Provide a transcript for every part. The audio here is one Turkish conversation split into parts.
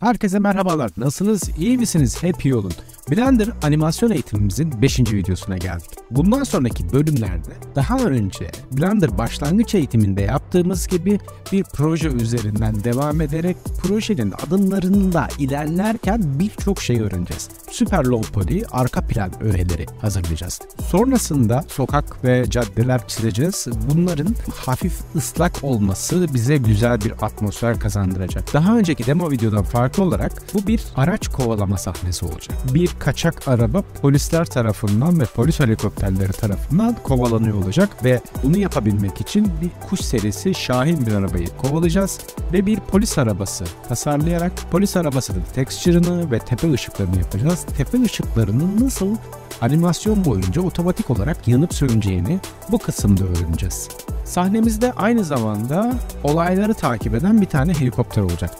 Herkese merhabalar. Nasılsınız? İyi misiniz? Hep iyi olun. Blender animasyon eğitimimizin 5. videosuna geldik. Bundan sonraki bölümlerde daha önce Blender başlangıç eğitiminde yaptığımız gibi bir proje üzerinden devam ederek projenin adımlarında ilerlerken birçok şey öğreneceğiz. Super Low Poly arka plan öğeleri hazırlayacağız. Sonrasında sokak ve caddeler çizeceğiz. Bunların hafif ıslak olması bize güzel bir atmosfer kazandıracak. Daha önceki demo videodan farklı farklı olarak bu bir araç kovalama sahnesi olacak. Bir kaçak araba polisler tarafından ve polis helikopterleri tarafından kovalanıyor olacak ve bunu yapabilmek için bir kuş serisi şahin bir arabayı kovalayacağız ve bir polis arabası tasarlayarak polis arabasının tekstürünü ve tepe ışıklarını yapacağız. Tepe ışıklarının nasıl animasyon boyunca otomatik olarak yanıp söneceğini bu kısımda öğreneceğiz. Sahnemizde aynı zamanda olayları takip eden bir tane helikopter olacak.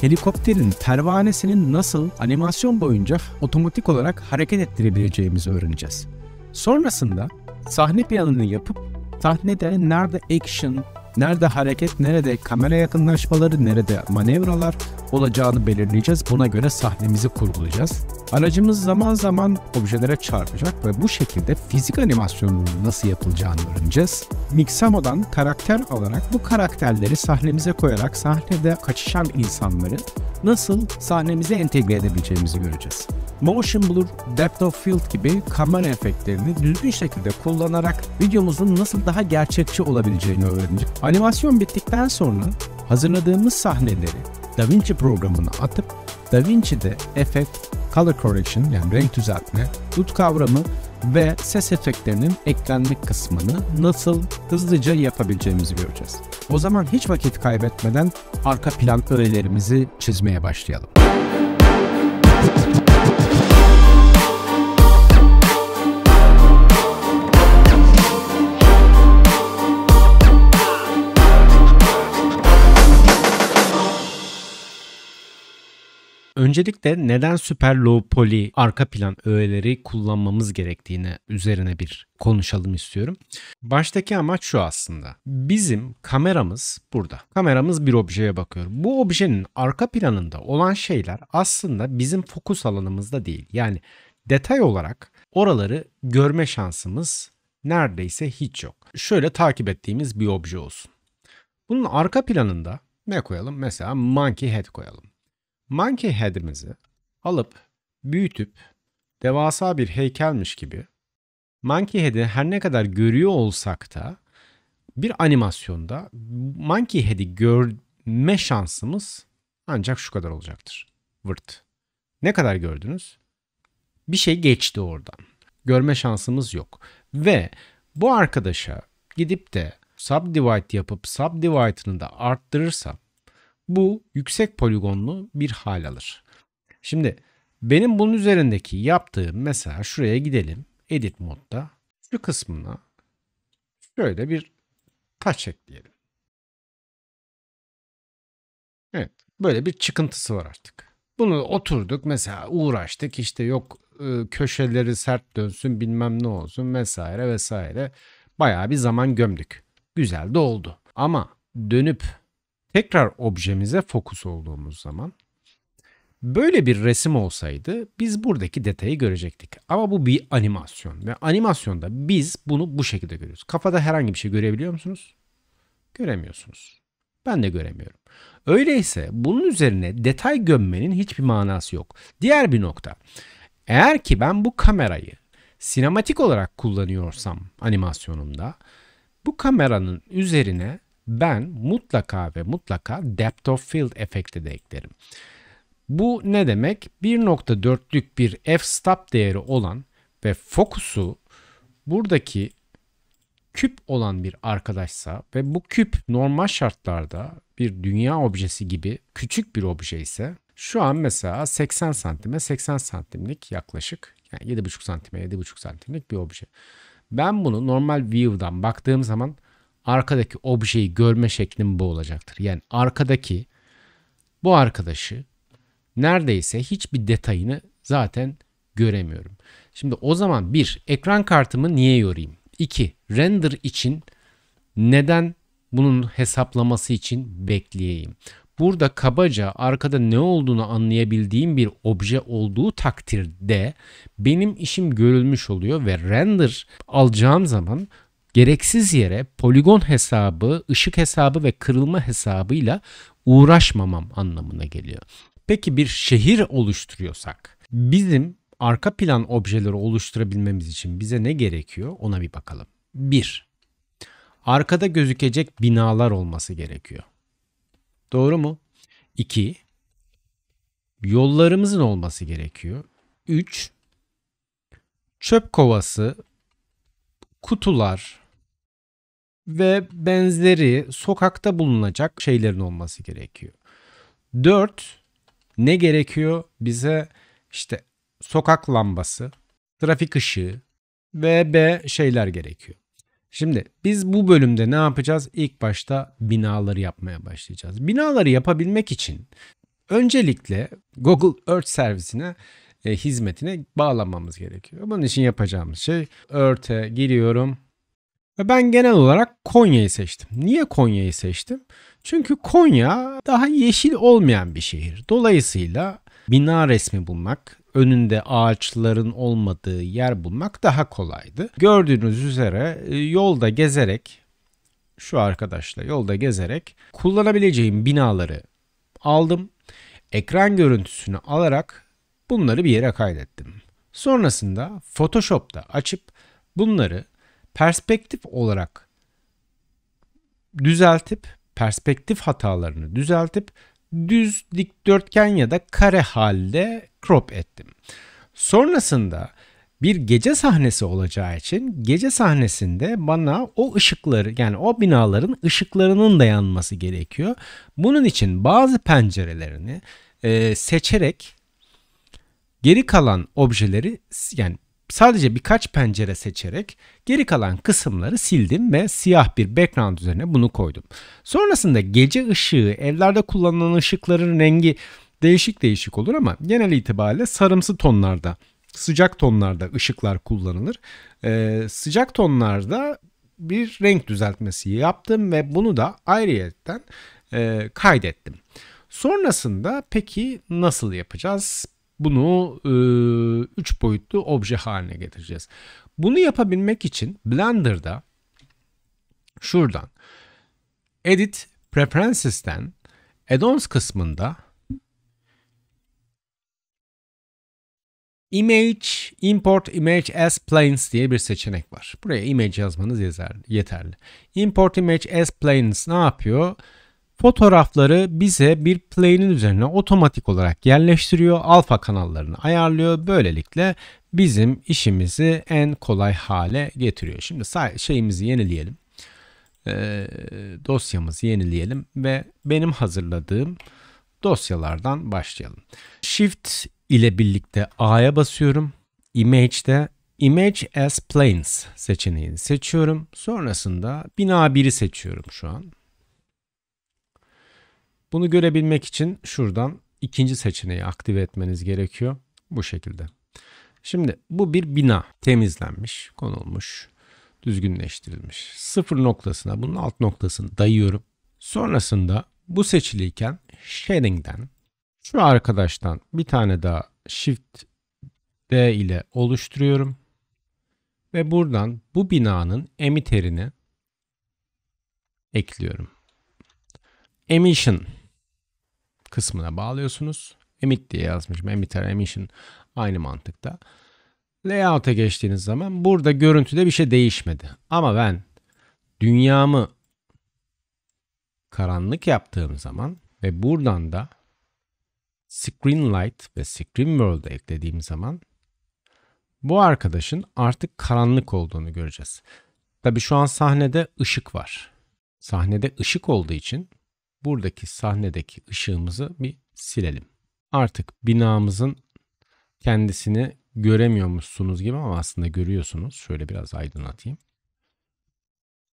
Helikopterin pervanesinin nasıl animasyon boyunca otomatik olarak hareket ettirebileceğimizi öğreneceğiz. Sonrasında sahne planını yapıp sahnede nerede action, nerede hareket, nerede kamera yakınlaşmaları, nerede manevralar olacağını belirleyeceğiz. Buna göre sahnemizi kurgulayacağız. Aracımız zaman zaman objelere çarpacak ve bu şekilde fizik animasyonunun nasıl yapılacağını öğreneceğiz. Mixamo'dan karakter alarak bu karakterleri sahnemize koyarak sahnede kaçışan insanları nasıl sahnemize entegre edebileceğimizi göreceğiz. Motion Blur, Depth of Field gibi kamera efektlerini düzgün şekilde kullanarak videomuzun nasıl daha gerçekçi olabileceğini öğreneceğiz. Animasyon bittikten sonra hazırladığımız sahneleri DaVinci programına atıp DaVinci'de efekt, color correction yani renk düzeltme, dut kavramı ve ses efektlerinin eklenme kısmını nasıl hızlıca yapabileceğimizi göreceğiz. O zaman hiç vakit kaybetmeden arka plan öğelerimizi çizmeye başlayalım. Öncelikle neden süper low poly arka plan öğeleri kullanmamız gerektiğini üzerine bir konuşalım istiyorum. Baştaki amaç şu aslında. Bizim kameramız burada. Kameramız bir objeye bakıyor. Bu objenin arka planında olan şeyler aslında bizim fokus alanımızda değil. Yani detay olarak oraları görme şansımız neredeyse hiç yok. Şöyle takip ettiğimiz bir obje olsun. Bunun arka planında ne koyalım? Mesela monkey head koyalım. Monkey Head'imizi alıp büyütüp devasa bir heykelmiş gibi Monkey Head'i her ne kadar görüyor olsak da bir animasyonda Monkey Head'i görme şansımız ancak şu kadar olacaktır. Vırt. Ne kadar gördünüz? Bir şey geçti oradan. Görme şansımız yok. Ve bu arkadaşa gidip de subdivide yapıp subdivide'ını da arttırırsam bu yüksek poligonlu bir hal alır. Şimdi benim bunun üzerindeki yaptığım mesela şuraya gidelim. Edit modda şu kısmına şöyle bir taç ekleyelim. Evet böyle bir çıkıntısı var artık. Bunu oturduk mesela uğraştık işte yok e, köşeleri sert dönsün bilmem ne olsun vesaire vesaire. Bayağı bir zaman gömdük. Güzel de oldu. Ama dönüp tekrar objemize fokus olduğumuz zaman böyle bir resim olsaydı biz buradaki detayı görecektik. Ama bu bir animasyon ve animasyonda biz bunu bu şekilde görüyoruz. Kafada herhangi bir şey görebiliyor musunuz? Göremiyorsunuz. Ben de göremiyorum. Öyleyse bunun üzerine detay gömmenin hiçbir manası yok. Diğer bir nokta. Eğer ki ben bu kamerayı sinematik olarak kullanıyorsam animasyonumda bu kameranın üzerine ben mutlaka ve mutlaka depth of field efekti de eklerim. Bu ne demek? 1.4'lük bir f-stop değeri olan ve fokusu buradaki küp olan bir arkadaşsa ve bu küp normal şartlarda bir dünya objesi gibi küçük bir obje ise şu an mesela 80 santime 80 santimlik yaklaşık yani 7,5 santime 7,5 santimlik bir obje. Ben bunu normal view'dan baktığım zaman arkadaki objeyi görme şeklim bu olacaktır. Yani arkadaki bu arkadaşı neredeyse hiçbir detayını zaten göremiyorum. Şimdi o zaman bir ekran kartımı niye yorayım? İki render için neden bunun hesaplaması için bekleyeyim? Burada kabaca arkada ne olduğunu anlayabildiğim bir obje olduğu takdirde benim işim görülmüş oluyor ve render alacağım zaman gereksiz yere poligon hesabı, ışık hesabı ve kırılma hesabıyla uğraşmamam anlamına geliyor. Peki bir şehir oluşturuyorsak bizim arka plan objeleri oluşturabilmemiz için bize ne gerekiyor ona bir bakalım. 1. Arkada gözükecek binalar olması gerekiyor. Doğru mu? 2. Yollarımızın olması gerekiyor. 3. Çöp kovası, kutular, ve benzeri sokakta bulunacak şeylerin olması gerekiyor. 4 ne gerekiyor? Bize işte sokak lambası, trafik ışığı ve B şeyler gerekiyor. Şimdi biz bu bölümde ne yapacağız? İlk başta binaları yapmaya başlayacağız. Binaları yapabilmek için öncelikle Google Earth servisine e, hizmetine bağlanmamız gerekiyor. Bunun için yapacağımız şey Earth'e giriyorum. Ve ben genel olarak Konya'yı seçtim. Niye Konya'yı seçtim? Çünkü Konya daha yeşil olmayan bir şehir. Dolayısıyla bina resmi bulmak, önünde ağaçların olmadığı yer bulmak daha kolaydı. Gördüğünüz üzere e, yolda gezerek şu arkadaşla yolda gezerek kullanabileceğim binaları aldım. Ekran görüntüsünü alarak bunları bir yere kaydettim. Sonrasında Photoshop'ta açıp bunları perspektif olarak düzeltip perspektif hatalarını düzeltip düz dikdörtgen ya da kare halde crop ettim. Sonrasında bir gece sahnesi olacağı için gece sahnesinde bana o ışıkları yani o binaların ışıklarının da yanması gerekiyor. Bunun için bazı pencerelerini e, seçerek geri kalan objeleri yani sadece birkaç pencere seçerek geri kalan kısımları sildim ve siyah bir background üzerine bunu koydum. Sonrasında gece ışığı, evlerde kullanılan ışıkların rengi değişik değişik olur ama genel itibariyle sarımsı tonlarda, sıcak tonlarda ışıklar kullanılır. Ee, sıcak tonlarda bir renk düzeltmesi yaptım ve bunu da ayrıyetten e, kaydettim. Sonrasında peki nasıl yapacağız? Bunu e, üç boyutlu obje haline getireceğiz. Bunu yapabilmek için Blender'da şuradan Edit Preferences'ten Add-ons kısmında Image, Import Image as Planes diye bir seçenek var. Buraya image yazmanız yeterli. Import Image as Planes Ne yapıyor? Fotoğrafları bize bir plane'in üzerine otomatik olarak yerleştiriyor, alfa kanallarını ayarlıyor. Böylelikle bizim işimizi en kolay hale getiriyor. Şimdi şeyimizi yenileyelim. E, dosyamızı yenileyelim ve benim hazırladığım dosyalardan başlayalım. Shift ile birlikte A'ya basıyorum. Image'de Image as Planes seçeneğini seçiyorum. Sonrasında bina 1'i seçiyorum şu an. Bunu görebilmek için şuradan ikinci seçeneği aktive etmeniz gerekiyor. Bu şekilde. Şimdi bu bir bina temizlenmiş, konulmuş, düzgünleştirilmiş. Sıfır noktasına bunun alt noktasını dayıyorum. Sonrasında bu seçiliyken shading'den şu arkadaştan bir tane daha shift D ile oluşturuyorum. Ve buradan bu binanın emiterini ekliyorum. Emission kısmına bağlıyorsunuz. Emit diye yazmışım. Emitter, emission aynı mantıkta. Layout'a geçtiğiniz zaman burada görüntüde bir şey değişmedi. Ama ben dünyamı karanlık yaptığım zaman ve buradan da Screen Light ve Screen World'a eklediğim zaman bu arkadaşın artık karanlık olduğunu göreceğiz. Tabi şu an sahnede ışık var. Sahnede ışık olduğu için buradaki sahnedeki ışığımızı bir silelim. Artık binamızın kendisini göremiyormuşsunuz gibi ama aslında görüyorsunuz. Şöyle biraz aydınlatayım.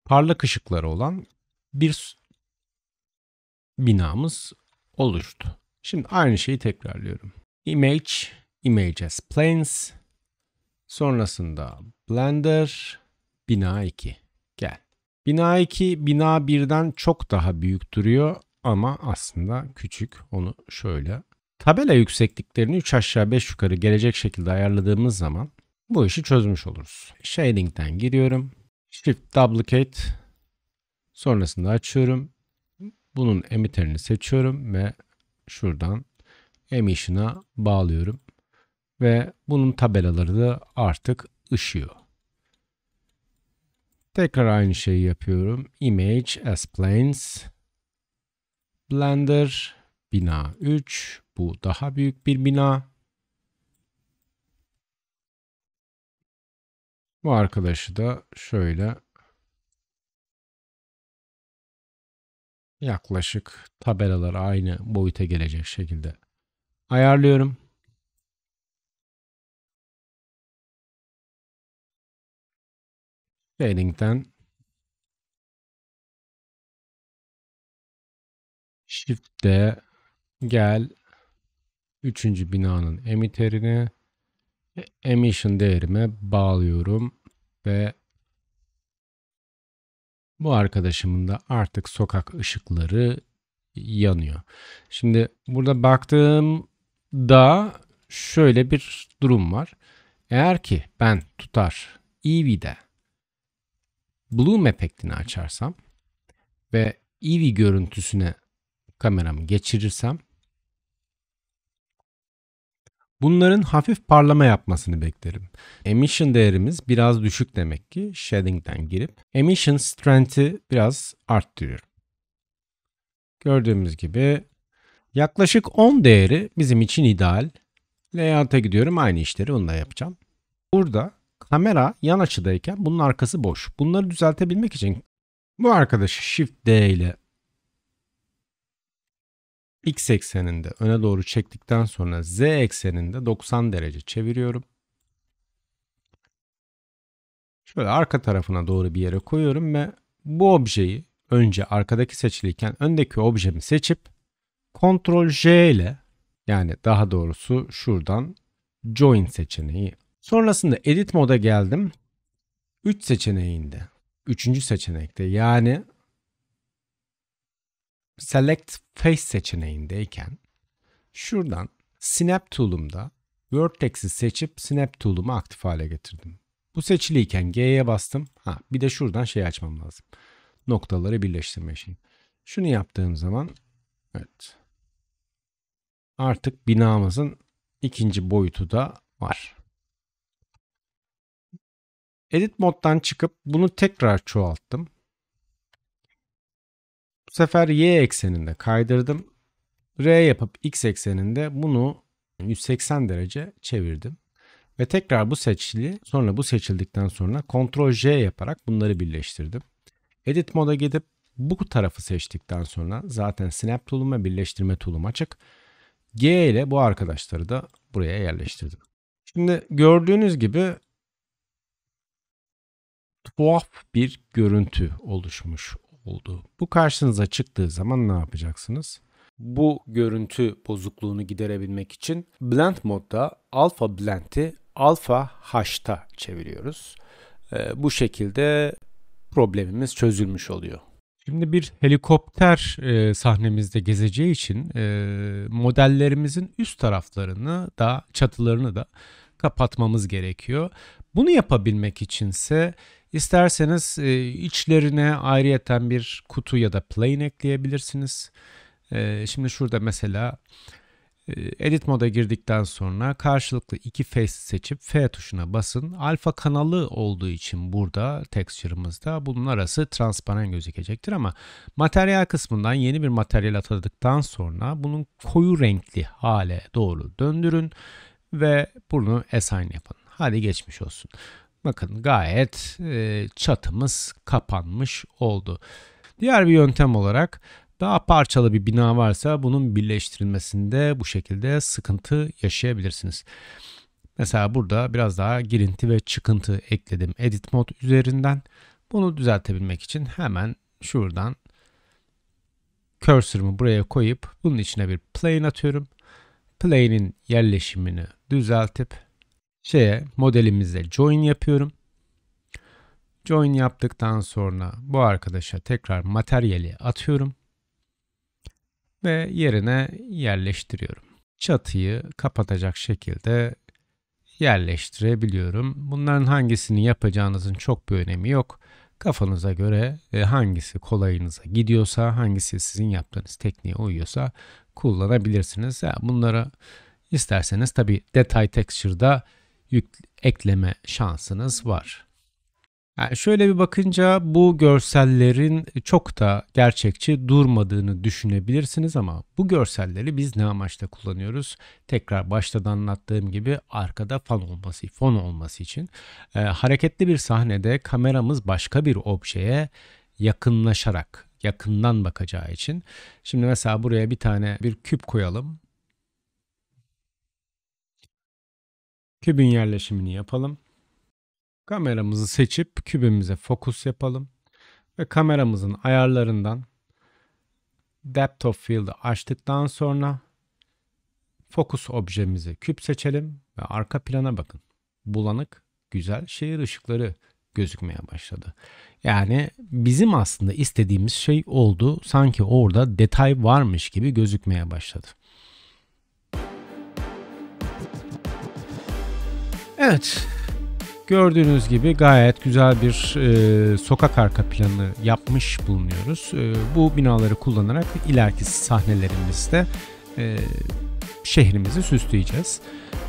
Parlak ışıkları olan bir binamız oluştu. Şimdi aynı şeyi tekrarlıyorum. Image, Image as Planes. Sonrasında Blender, Bina 2. Gel. Bina 2 bina 1'den çok daha büyük duruyor ama aslında küçük. Onu şöyle tabela yüksekliklerini 3 aşağı 5 yukarı gelecek şekilde ayarladığımız zaman bu işi çözmüş oluruz. Shading'den giriyorum. Shift duplicate sonrasında açıyorum. Bunun emitterini seçiyorum ve şuradan emission'a bağlıyorum. Ve bunun tabelaları da artık ışıyor. Tekrar aynı şeyi yapıyorum. Image, as planes. Blender, bina 3. Bu daha büyük bir bina. Bu arkadaşı da şöyle yaklaşık tabelalar aynı boyuta gelecek şekilde ayarlıyorum. Shading'den Shift'te gel üçüncü binanın emiterini e, emission değerime bağlıyorum ve bu arkadaşımın da artık sokak ışıkları yanıyor. Şimdi burada baktığımda şöyle bir durum var. Eğer ki ben tutar EV'de Bloom efektini açarsam ve EV görüntüsüne kameramı geçirirsem bunların hafif parlama yapmasını beklerim. Emission değerimiz biraz düşük demek ki shading'den girip emission strength'i biraz arttırıyorum. Gördüğümüz gibi yaklaşık 10 değeri bizim için ideal. Layout'a gidiyorum aynı işleri onunla yapacağım. Burada kamera yan açıdayken bunun arkası boş. Bunları düzeltebilmek için bu arkadaşı Shift D ile X ekseninde öne doğru çektikten sonra Z ekseninde 90 derece çeviriyorum. Şöyle arka tarafına doğru bir yere koyuyorum ve bu objeyi önce arkadaki seçiliyken öndeki objemi seçip Ctrl J ile yani daha doğrusu şuradan Join seçeneği Sonrasında edit moda geldim. 3 seçeneğinde. 3. seçenekte yani Select Face seçeneğindeyken şuradan Snap Tool'umda Vertex'i seçip Snap Tool'umu aktif hale getirdim. Bu seçiliyken G'ye bastım. Ha, bir de şuradan şey açmam lazım. Noktaları birleştirme şeyi. Şunu yaptığım zaman evet. Artık binamızın ikinci boyutu da var. Edit moddan çıkıp bunu tekrar çoğalttım. Bu sefer y ekseninde kaydırdım. R yapıp x ekseninde bunu 180 derece çevirdim. Ve tekrar bu seçili sonra bu seçildikten sonra Ctrl J yaparak bunları birleştirdim. Edit moda gidip bu tarafı seçtikten sonra zaten Snap Tool'um ve birleştirme Tool'um açık. G ile bu arkadaşları da buraya yerleştirdim. Şimdi gördüğünüz gibi tuhaf bir görüntü oluşmuş oldu. Bu karşınıza çıktığı zaman ne yapacaksınız? Bu görüntü bozukluğunu giderebilmek için Blend modda Alpha Blend'i Alpha H'ta çeviriyoruz. E, bu şekilde problemimiz çözülmüş oluyor. Şimdi bir helikopter e, sahnemizde gezeceği için e, modellerimizin üst taraflarını da çatılarını da kapatmamız gerekiyor. Bunu yapabilmek içinse İsterseniz e, içlerine ayrıyeten bir kutu ya da plane ekleyebilirsiniz. E, şimdi şurada mesela e, edit moda girdikten sonra karşılıklı iki face seçip F tuşuna basın. Alfa kanalı olduğu için burada texture'ımızda bunun arası transparan gözükecektir ama materyal kısmından yeni bir materyal atadıktan sonra bunun koyu renkli hale doğru döndürün ve bunu assign yapın. Hadi geçmiş olsun. Bakın gayet e, çatımız kapanmış oldu. Diğer bir yöntem olarak daha parçalı bir bina varsa bunun birleştirilmesinde bu şekilde sıkıntı yaşayabilirsiniz. Mesela burada biraz daha girinti ve çıkıntı ekledim edit mod üzerinden. Bunu düzeltebilmek için hemen şuradan cursor'ımı buraya koyup bunun içine bir plane atıyorum. Plane'in yerleşimini düzeltip şeye modelimize join yapıyorum. Join yaptıktan sonra bu arkadaşa tekrar materyali atıyorum ve yerine yerleştiriyorum. Çatıyı kapatacak şekilde yerleştirebiliyorum. Bunların hangisini yapacağınızın çok bir önemi yok. Kafanıza göre e, hangisi kolayınıza gidiyorsa, hangisi sizin yaptığınız tekniğe uyuyorsa kullanabilirsiniz. Yani bunlara isterseniz tabi detay texture'da ekleme şansınız var. Yani şöyle bir bakınca bu görsellerin çok da gerçekçi durmadığını düşünebilirsiniz ama bu görselleri biz ne amaçla kullanıyoruz? Tekrar başta da anlattığım gibi arkada fan olması, fon olması için e, hareketli bir sahnede kameramız başka bir objeye yakınlaşarak yakından bakacağı için. Şimdi mesela buraya bir tane bir küp koyalım. Kübün yerleşimini yapalım. Kameramızı seçip kübümüze fokus yapalım. Ve kameramızın ayarlarından Depth of Field'ı açtıktan sonra fokus objemizi küp seçelim ve arka plana bakın. Bulanık, güzel şehir ışıkları gözükmeye başladı. Yani bizim aslında istediğimiz şey oldu. Sanki orada detay varmış gibi gözükmeye başladı. Evet. Gördüğünüz gibi gayet güzel bir e, sokak arka planı yapmış bulunuyoruz. E, bu binaları kullanarak ileriki sahnelerimizde e, şehrimizi süsleyeceğiz.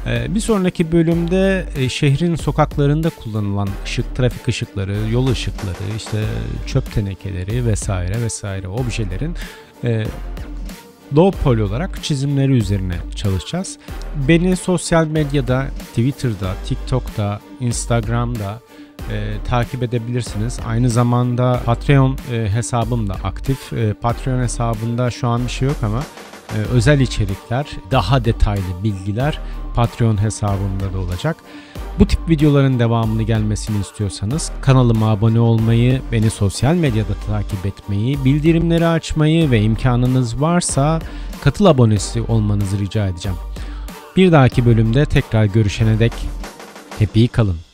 E, bir sonraki bölümde e, şehrin sokaklarında kullanılan ışık, trafik ışıkları, yol ışıkları, işte çöp tenekeleri vesaire vesaire objelerin e, low poly olarak çizimleri üzerine çalışacağız. Beni sosyal medyada, Twitter'da, TikTok'ta, Instagram'da e, takip edebilirsiniz. Aynı zamanda Patreon e, hesabım da aktif. E, Patreon hesabında şu an bir şey yok ama e, özel içerikler, daha detaylı bilgiler Patreon hesabımda da olacak. Bu tip videoların devamını gelmesini istiyorsanız kanalıma abone olmayı, beni sosyal medyada takip etmeyi, bildirimleri açmayı ve imkanınız varsa katıl abonesi olmanızı rica edeceğim. Bir dahaki bölümde tekrar görüşene dek happy kalın.